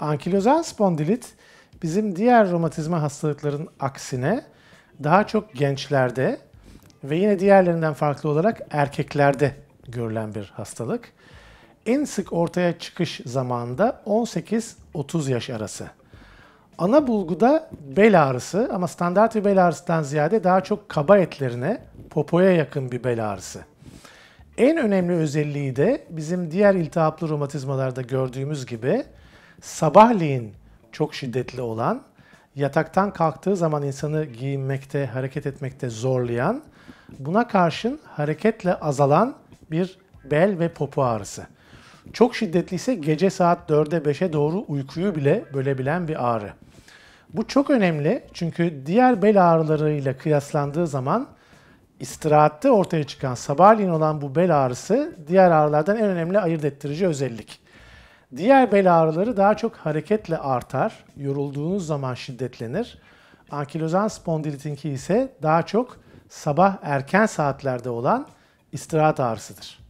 Ankilozel spondilit bizim diğer romatizma hastalıkların aksine daha çok gençlerde ve yine diğerlerinden farklı olarak erkeklerde görülen bir hastalık. En sık ortaya çıkış zamanında 18-30 yaş arası. Ana bulguda bel ağrısı ama standart bir bel ağrısından ziyade daha çok kaba etlerine, popoya yakın bir bel ağrısı. En önemli özelliği de bizim diğer iltihaplı romatizmalarda gördüğümüz gibi sabahleyin çok şiddetli olan, yataktan kalktığı zaman insanı giyinmekte, hareket etmekte zorlayan, buna karşın hareketle azalan bir bel ve popo ağrısı. Çok şiddetli ise gece saat 4'e 5'e doğru uykuyu bile bölebilen bir ağrı. Bu çok önemli çünkü diğer bel ağrılarıyla kıyaslandığı zaman istirahatte ortaya çıkan sabahleyin olan bu bel ağrısı diğer ağrılardan en önemli ayırt ettirici özellik. Diğer bel ağrıları daha çok hareketle artar. Yorulduğunuz zaman şiddetlenir. Ankilozan spondilitinki ise daha çok sabah erken saatlerde olan istirahat ağrısıdır.